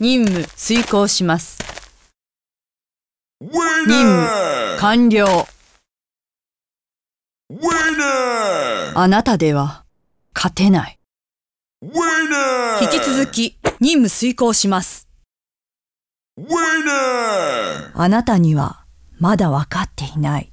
任務遂行します。任務完了。あなたでは勝てない。引き続き任務遂行します。あなたにはまだ分かっていない。